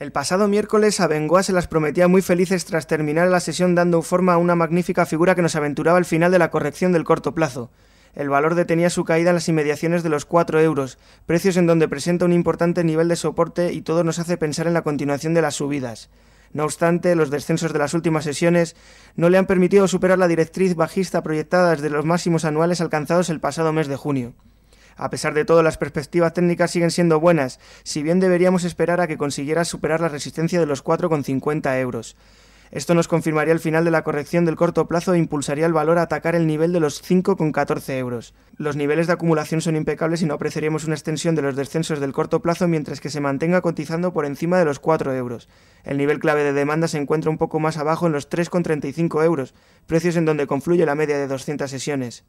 El pasado miércoles, Bengoa se las prometía muy felices tras terminar la sesión dando forma a una magnífica figura que nos aventuraba al final de la corrección del corto plazo. El valor detenía su caída en las inmediaciones de los 4 euros, precios en donde presenta un importante nivel de soporte y todo nos hace pensar en la continuación de las subidas. No obstante, los descensos de las últimas sesiones no le han permitido superar la directriz bajista proyectada desde los máximos anuales alcanzados el pasado mes de junio. A pesar de todo, las perspectivas técnicas siguen siendo buenas, si bien deberíamos esperar a que consiguiera superar la resistencia de los 4,50 euros. Esto nos confirmaría el final de la corrección del corto plazo e impulsaría el valor a atacar el nivel de los 5,14 euros. Los niveles de acumulación son impecables y no apreciaríamos una extensión de los descensos del corto plazo mientras que se mantenga cotizando por encima de los 4 euros. El nivel clave de demanda se encuentra un poco más abajo en los 3,35 euros, precios en donde confluye la media de 200 sesiones.